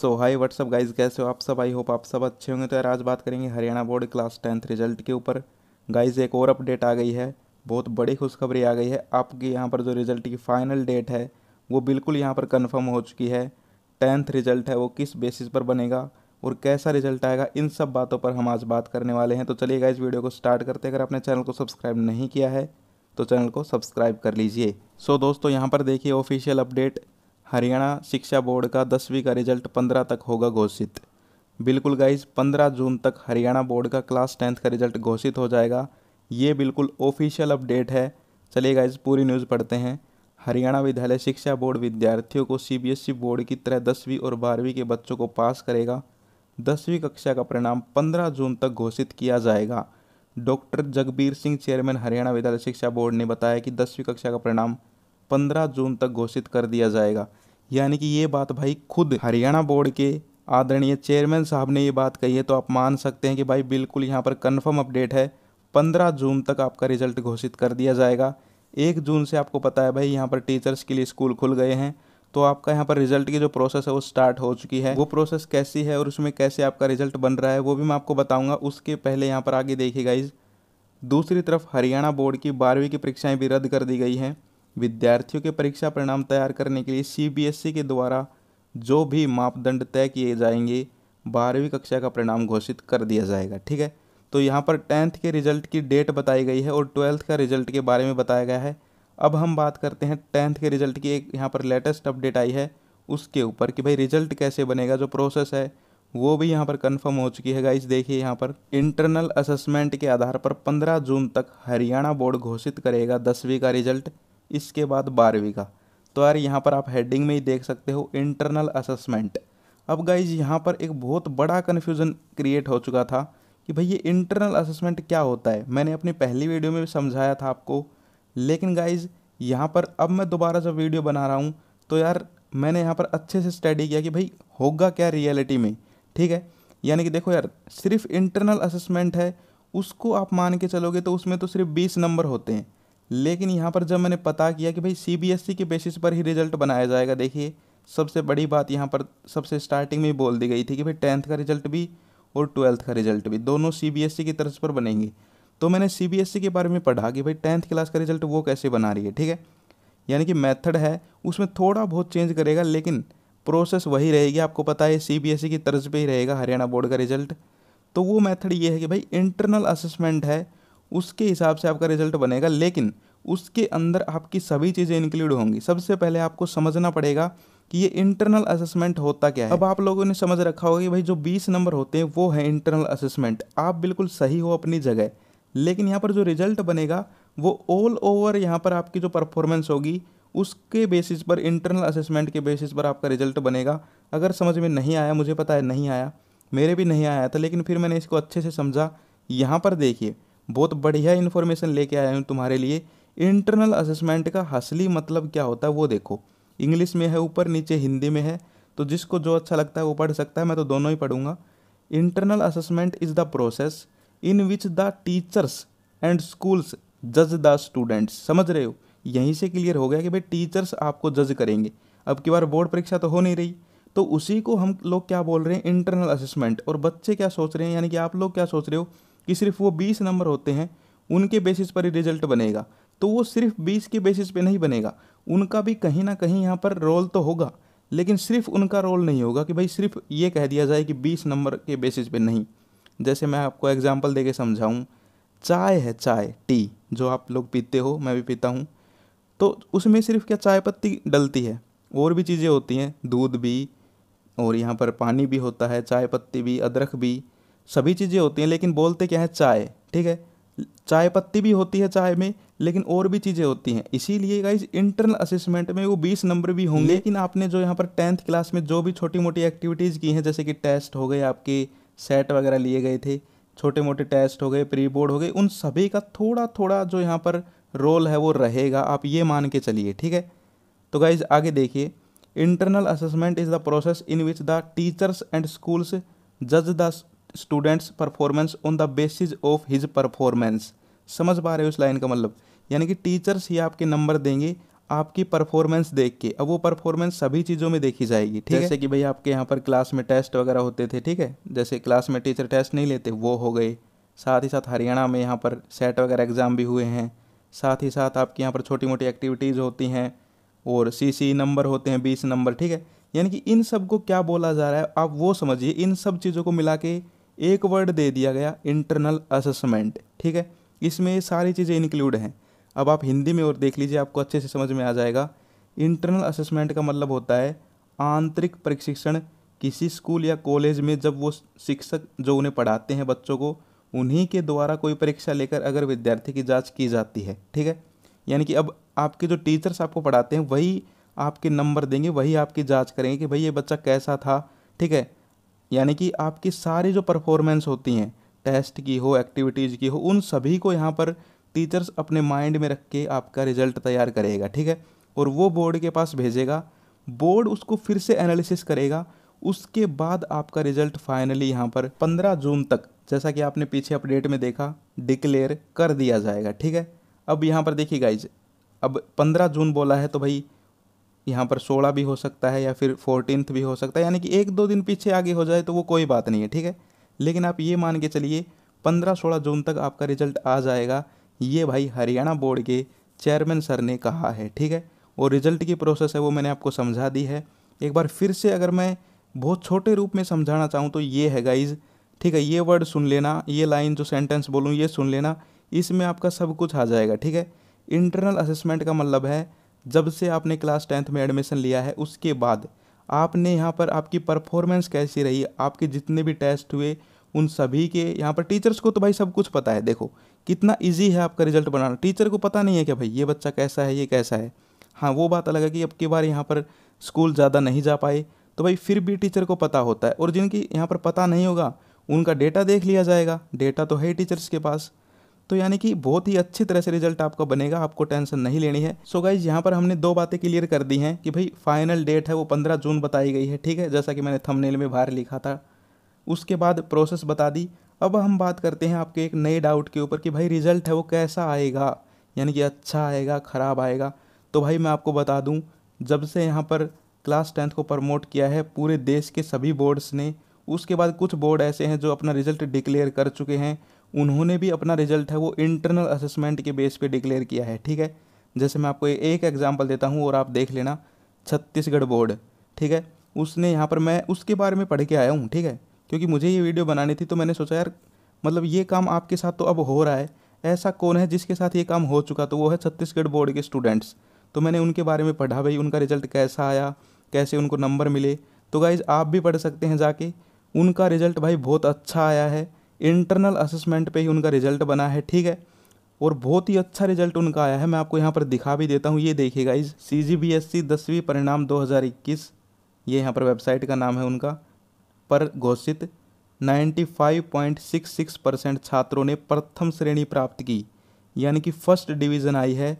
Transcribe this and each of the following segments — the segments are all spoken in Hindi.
सो हाई व्हाट्सअप गाइज कैसे हो आप सब आई होप आप सब अच्छे होंगे तो यार आज बात करेंगे Haryana board class tenth result के ऊपर गाइज एक और अपडेट आ गई है बहुत बड़ी खुशखबरी आ गई है आपके यहाँ पर जो रिजल्ट की फाइनल डेट है वो बिल्कुल यहाँ पर कन्फर्म हो चुकी है टेंथ रिजल्ट है वो किस बेसिस पर बनेगा और कैसा रिजल्ट आएगा इन सब बातों पर हम आज बात करने वाले हैं तो चलिए गाइज वीडियो को स्टार्ट करते हैं अगर आपने चैनल को सब्सक्राइब नहीं किया है तो चैनल को सब्सक्राइब कर लीजिए सो so, दोस्तों यहाँ पर देखिए ऑफिशियल अपडेट हरियाणा शिक्षा बोर्ड का दसवीं का रिजल्ट पंद्रह तक होगा घोषित बिल्कुल गाइज पंद्रह जून तक हरियाणा बोर्ड का क्लास टेंथ का रिजल्ट घोषित हो जाएगा ये बिल्कुल ऑफिशियल अपडेट है चलिए गाइज पूरी न्यूज़ पढ़ते हैं हरियाणा विद्यालय शिक्षा बोर्ड विद्यार्थियों को सीबीएसई e बोर्ड की तरह दसवीं और बारहवीं के बच्चों को पास करेगा दसवीं कक्षा का परिणाम पंद्रह जून तक घोषित किया जाएगा डॉक्टर जगबीर सिंह चेयरमैन हरियाणा विद्यालय शिक्षा बोर्ड ने बताया कि दसवीं कक्षा का परिणाम पंद्रह जून तक घोषित कर दिया जाएगा यानी कि ये बात भाई खुद हरियाणा बोर्ड के आदरणीय चेयरमैन साहब ने ये बात कही है तो आप मान सकते हैं कि भाई बिल्कुल यहाँ पर कन्फर्म अपडेट है पंद्रह जून तक आपका रिजल्ट घोषित कर दिया जाएगा एक जून से आपको पता है भाई यहाँ पर टीचर्स के लिए स्कूल खुल गए हैं तो आपका यहाँ पर रिजल्ट की जो प्रोसेस है वो स्टार्ट हो चुकी है वो प्रोसेस कैसी है और उसमें कैसे आपका रिजल्ट बन रहा है वो भी मैं आपको बताऊंगा उसके पहले यहाँ पर आगे देखिए गाइज दूसरी तरफ हरियाणा बोर्ड की बारहवीं की परीक्षाएं भी रद्द कर दी गई हैं विद्यार्थियों के परीक्षा परिणाम तैयार करने के लिए सीबीएसई e के द्वारा जो भी मापदंड तय किए जाएंगे बारहवीं कक्षा का परिणाम घोषित कर दिया जाएगा ठीक है तो यहाँ पर टेंथ के रिजल्ट की डेट बताई गई है और ट्वेल्थ का रिजल्ट के बारे में बताया गया है अब हम बात करते हैं टेंथ के रिजल्ट की एक यहाँ पर लेटेस्ट अपडेट आई है उसके ऊपर कि भाई रिजल्ट कैसे बनेगा जो प्रोसेस है वो भी यहाँ पर कंफर्म हो चुकी है गाइज देखिए यहाँ पर इंटरनल असेसमेंट के आधार पर 15 जून तक हरियाणा बोर्ड घोषित करेगा दसवीं का रिजल्ट इसके बाद बारहवीं का तो यार यहाँ पर आप हेडिंग में ही देख सकते हो इंटरनल असेसमेंट अब गाइज यहाँ पर एक बहुत बड़ा कन्फ्यूज़न क्रिएट हो चुका था कि भाई ये इंटरनल असेसमेंट क्या होता है मैंने अपनी पहली वीडियो में भी समझाया था आपको लेकिन गाइज यहाँ पर अब मैं दोबारा जब वीडियो बना रहा हूँ तो यार मैंने यहाँ पर अच्छे से स्टडी किया कि भाई होगा क्या रियलिटी में ठीक है यानी कि देखो यार सिर्फ इंटरनल असेसमेंट है उसको आप मान के चलोगे तो उसमें तो सिर्फ बीस नंबर होते हैं लेकिन यहाँ पर जब मैंने पता किया कि भाई सी e के बेसिस पर ही रिजल्ट बनाया जाएगा देखिए सबसे बड़ी बात यहाँ पर सबसे स्टार्टिंग में बोल दी गई थी कि भाई टेंथ का रिजल्ट भी और ट्वेल्थ का रिजल्ट भी दोनों सी e की तर्ज पर बनेंगे तो मैंने सी e के बारे में पढ़ा कि भाई टेंथ क्लास का रिजल्ट वो कैसे बना रही है ठीक है यानी कि मैथड है उसमें थोड़ा बहुत चेंज करेगा लेकिन प्रोसेस वही रहेगी आपको पता है सी की तर्ज पर ही रहेगा हरियाणा बोर्ड का रिजल्ट तो वो मेथड ये है कि भाई इंटरनल असेसमेंट है उसके हिसाब से आपका रिजल्ट बनेगा लेकिन उसके अंदर आपकी सभी चीज़ें इंक्लूड होंगी सबसे पहले आपको समझना पड़ेगा कि ये इंटरनल असेसमेंट होता क्या है अब आप लोगों ने समझ रखा होगा कि भाई जो 20 नंबर होते हैं वो है इंटरनल असेसमेंट आप बिल्कुल सही हो अपनी जगह लेकिन यहाँ पर जो रिजल्ट बनेगा वो ऑल ओवर यहाँ पर आपकी जो परफॉर्मेंस होगी उसके बेसिस पर इंटरनल असेसमेंट के बेसिस पर आपका रिजल्ट बनेगा अगर समझ में नहीं आया मुझे पता है नहीं आया मेरे भी नहीं आया था लेकिन फिर मैंने इसको अच्छे से समझा यहाँ पर देखिए बहुत बढ़िया इन्फॉर्मेशन लेके आया हूँ तुम्हारे लिए इंटरनल असेसमेंट का असली मतलब क्या होता है वो देखो इंग्लिश में है ऊपर नीचे हिंदी में है तो जिसको जो अच्छा लगता है वो पढ़ सकता है मैं तो दोनों ही पढ़ूंगा internal assessment is the process in which the teachers and schools जज द स्टूडेंट्स समझ रहे हो यहीं से क्लियर हो गया कि भाई टीचर्स आपको जज करेंगे अब की बार बोर्ड परीक्षा तो हो नहीं रही तो उसी को हम लोग क्या बोल रहे हैं इंटरनल असेसमेंट और बच्चे क्या सोच रहे हैं यानी कि आप लोग क्या सोच रहे हो कि सिर्फ वो बीस नंबर होते हैं उनके बेसिस पर ही रिजल्ट बनेगा तो वो सिर्फ बीस के बेसिस पे नहीं बनेगा उनका भी कहीं ना कहीं यहाँ पर रोल तो होगा लेकिन सिर्फ उनका रोल नहीं होगा कि भाई सिर्फ ये कह दिया जाए कि बीस नंबर के बेसिस पे नहीं जैसे मैं आपको एग्जाम्पल दे के समझाऊँ चाय है चाय टी जो आप लोग पीते हो मैं भी पीता हूँ तो उसमें सिर्फ क्या चाय पत्ती डलती है और भी चीज़ें होती हैं दूध भी और यहाँ पर पानी भी होता है चाय पत्ती भी अदरक भी सभी चीज़ें होती हैं लेकिन बोलते क्या है चाय ठीक है चाय पत्ती भी होती है चाय में लेकिन और भी चीज़ें होती हैं इसीलिए गाइज इंटरनल असेसमेंट में वो बीस नंबर भी होंगे लेकिन आपने जो यहाँ पर टेंथ क्लास में जो भी छोटी मोटी एक्टिविटीज़ की हैं जैसे कि टेस्ट हो गए आपके सेट वगैरह लिए गए थे छोटे मोटे टेस्ट हो गए प्री बोर्ड हो गए उन सभी का थोड़ा थोड़ा जो यहाँ पर रोल है वो रहेगा आप ये मान के चलिए ठीक है तो गाइज आगे देखिए internal assessment is the process in which the teachers and schools जज the students performance on the basis of his performance समझ पा रहे हो उस लाइन का मतलब यानी कि टीचर्स ही आपके नंबर देंगे आपकी परफॉर्मेंस देख के अब वो परफॉर्मेंस सभी चीज़ों में देखी जाएगी ठीक जैसे है? कि भाई आपके यहाँ पर क्लास में टेस्ट वगैरह होते थे ठीक है जैसे क्लास में टीचर टेस्ट नहीं लेते वो हो गए साथ ही साथ हरियाणा में यहाँ पर सेट वगैरह एग्ज़ाम भी हुए हैं साथ ही साथ आपके यहाँ पर छोटी मोटी एक्टिविटीज़ होती हैं और सी सी नंबर होते हैं बीस नंबर ठीक है यानी कि इन सब को क्या बोला जा रहा है आप वो समझिए इन सब चीज़ों को मिला के एक वर्ड दे दिया गया इंटरनल असेसमेंट ठीक है इसमें ये सारी चीज़ें इंक्लूड हैं अब आप हिंदी में और देख लीजिए आपको अच्छे से समझ में आ जाएगा इंटरनल असेसमेंट का मतलब होता है आंतरिक प्रशिक्षण किसी स्कूल या कॉलेज में जब वो शिक्षक जो उन्हें पढ़ाते हैं बच्चों को उन्हीं के द्वारा कोई परीक्षा लेकर अगर विद्यार्थी की जांच की जाती है ठीक है यानी कि अब आपके जो टीचर्स आपको पढ़ाते हैं वही आपके नंबर देंगे वही आपकी जांच करेंगे कि भाई ये बच्चा कैसा था ठीक है यानी कि आपकी सारी जो परफॉर्मेंस होती हैं टेस्ट की हो एक्टिविटीज़ की हो उन सभी को यहाँ पर टीचर्स अपने माइंड में रख के आपका रिजल्ट तैयार करेगा ठीक है और वो बोर्ड के पास भेजेगा बोर्ड उसको फिर से एनालिसिस करेगा उसके बाद आपका रिजल्ट फाइनली यहाँ पर 15 जून तक जैसा कि आपने पीछे अपडेट में देखा डिक्लेयर कर दिया जाएगा ठीक है अब यहाँ पर देखिए गाइज अब 15 जून बोला है तो भाई यहाँ पर सोलह भी हो सकता है या फिर फोर्टीनथ भी हो सकता है यानी कि एक दो दिन पीछे आगे हो जाए तो वो कोई बात नहीं है ठीक है लेकिन आप ये मान के चलिए पंद्रह सोलह जून तक आपका रिजल्ट आ जाएगा ये भाई हरियाणा बोर्ड के चेयरमैन सर ने कहा है ठीक है और रिजल्ट की प्रोसेस है वो मैंने आपको समझा दी है एक बार फिर से अगर मैं बहुत छोटे रूप में समझाना चाहूँ तो ये है गाइज़ ठीक है ये वर्ड सुन लेना ये लाइन जो सेंटेंस बोलूँ ये सुन लेना इसमें आपका सब कुछ आ जाएगा ठीक है इंटरनल असेसमेंट का मतलब है जब से आपने क्लास टेंथ में एडमिशन लिया है उसके बाद आपने यहाँ पर आपकी परफॉर्मेंस कैसी रही आपके जितने भी टेस्ट हुए उन सभी के यहाँ पर टीचर्स को तो भाई सब कुछ पता है देखो कितना इजी है आपका रिजल्ट बनाना टीचर को पता नहीं है कि भाई ये बच्चा कैसा है ये कैसा है हाँ वो बात अलग है कि अब की बार यहाँ पर स्कूल ज़्यादा नहीं जा पाए तो भाई फिर भी टीचर को पता होता है और जिनकी यहाँ पर पता नहीं होगा उनका डेटा देख लिया जाएगा डेटा तो है टीचर्स के पास तो यानी कि बहुत ही अच्छी तरह से रिजल्ट आपका बनेगा आपको टेंशन नहीं लेनी है सो गाइज यहाँ पर हमने दो बातें क्लियर कर दी हैं कि भाई फाइनल डेट है वो पंद्रह जून बताई गई है ठीक है जैसा कि मैंने थंबनेल में बाहर लिखा था उसके बाद प्रोसेस बता दी अब हम बात करते हैं आपके एक नए डाउट के ऊपर कि भाई रिजल्ट है वो कैसा आएगा यानी कि अच्छा आएगा ख़राब आएगा तो भाई मैं आपको बता दूं जब से यहाँ पर क्लास टेंथ को प्रमोट किया है पूरे देश के सभी बोर्ड्स ने उसके बाद कुछ बोर्ड ऐसे हैं जो अपना रिजल्ट डिक्लेयर कर चुके हैं उन्होंने भी अपना रिजल्ट है वो इंटरनल असेसमेंट के बेस पे डिक्लेयर किया है ठीक है जैसे मैं आपको एक एग्जाम्पल देता हूँ और आप देख लेना छत्तीसगढ़ बोर्ड ठीक है उसने यहाँ पर मैं उसके बारे में पढ़ के आया हूँ ठीक है क्योंकि मुझे ये वीडियो बनानी थी तो मैंने सोचा यार मतलब ये काम आपके साथ तो अब हो रहा है ऐसा कौन है जिसके साथ ये काम हो चुका तो वो है छत्तीसगढ़ बोर्ड के स्टूडेंट्स तो मैंने उनके बारे में पढ़ा भाई उनका रिजल्ट कैसा आया कैसे उनको नंबर मिले तो गाइज़ आप भी पढ़ सकते हैं जाके उनका रिजल्ट भाई बहुत अच्छा आया है इंटरनल असेसमेंट पे ही उनका रिजल्ट बना है ठीक है और बहुत ही अच्छा रिजल्ट उनका आया है मैं आपको यहाँ पर दिखा भी देता हूँ ये देखिएगा इस सी जी बी एस सी दसवीं परिणाम 2021 ये यहाँ पर वेबसाइट का नाम है उनका पर घोषित 95.66 परसेंट छात्रों ने प्रथम श्रेणी प्राप्त की यानी कि फर्स्ट डिवीज़न आई है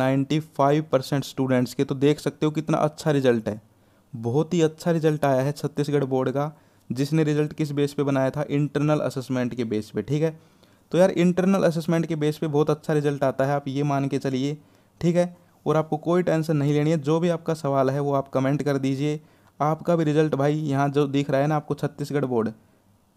95 परसेंट स्टूडेंट्स के तो देख सकते हो कितना अच्छा रिजल्ट है बहुत ही अच्छा रिजल्ट आया है छत्तीसगढ़ बोर्ड का जिसने रिजल्ट किस बेस पे बनाया था इंटरनल असेसमेंट के बेस पे ठीक है तो यार इंटरनल असेसमेंट के बेस पे बहुत अच्छा रिजल्ट आता है आप ये मान के चलिए ठीक है और आपको कोई टेंशन नहीं लेनी है जो भी आपका सवाल है वो आप कमेंट कर दीजिए आपका भी रिजल्ट भाई यहाँ जो दिख रहा है ना आपको छत्तीसगढ़ बोर्ड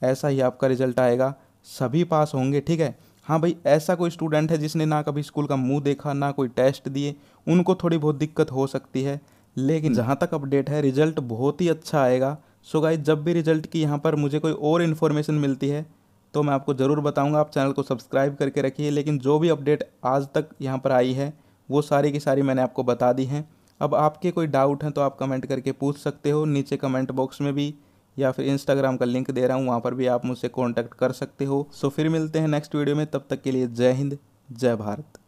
ऐसा ही आपका रिजल्ट आएगा सभी पास होंगे ठीक है हाँ भाई ऐसा कोई स्टूडेंट है जिसने ना कभी स्कूल का मुंह देखा ना कोई टेस्ट दिए उनको थोड़ी बहुत दिक्कत हो सकती है लेकिन जहाँ तक अपडेट है रिजल्ट बहुत ही अच्छा आएगा सो गाइज जब भी रिजल्ट की यहाँ पर मुझे कोई और इन्फॉर्मेशन मिलती है तो मैं आपको ज़रूर बताऊँगा आप चैनल को सब्सक्राइब करके रखिए लेकिन जो भी अपडेट आज तक यहाँ पर आई है वो सारी की सारी मैंने आपको बता दी हैं अब आपके कोई डाउट हैं तो आप कमेंट करके पूछ सकते हो नीचे कमेंट बॉक्स में भी या फिर इंस्टाग्राम का लिंक दे रहा हूँ वहाँ पर भी आप मुझसे कॉन्टैक्ट कर सकते हो सो फिर मिलते हैं नेक्स्ट वीडियो में तब तक के लिए जय हिंद जय भारत